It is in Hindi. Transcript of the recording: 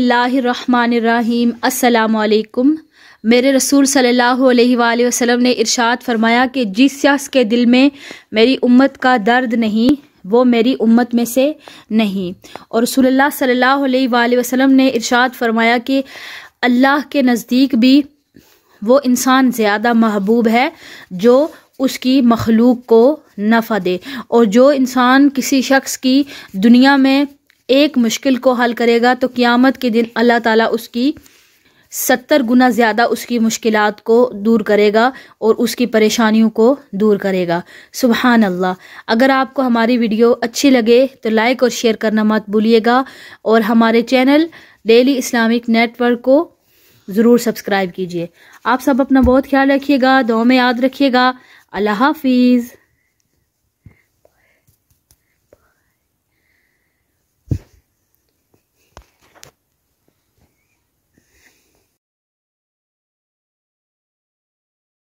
रहीम अस्सलाम मेरे रसूल सल्लल्लाहु अलैहि वसल्लम ने इरशाद फरमाया कि जिस शख्स के दिल में मेरी उम्मत का दर्द नहीं वो मेरी उम्मत में से नहीं और रसूलुल्लाह सल्लल्लाहु अलैहि वसल्लम ने इरशाद फरमाया कि अल्लाह के नज़दीक भी वो इंसान ज़्यादा महबूब है जो उसकी मखलूक को नफ़ा दे और जो इंसान किसी शख्स की दुनिया में एक मुश्किल को हल करेगा तो क़्यामत के दिन अल्लाह ताला उसकी सत्तर गुना ज़्यादा उसकी मुश्किल को दूर करेगा और उसकी परेशानियों को दूर करेगा सुबहान अल्लाह अगर आपको हमारी वीडियो अच्छी लगे तो लाइक और शेयर करना मत भूलिएगा और हमारे चैनल डेली इस्लामिक नेटवर्क को ज़रूर सब्सक्राइब कीजिए आप सब अपना बहुत ख्याल रखिएगा दो में याद रखिएगा अल्लाह हाफिज़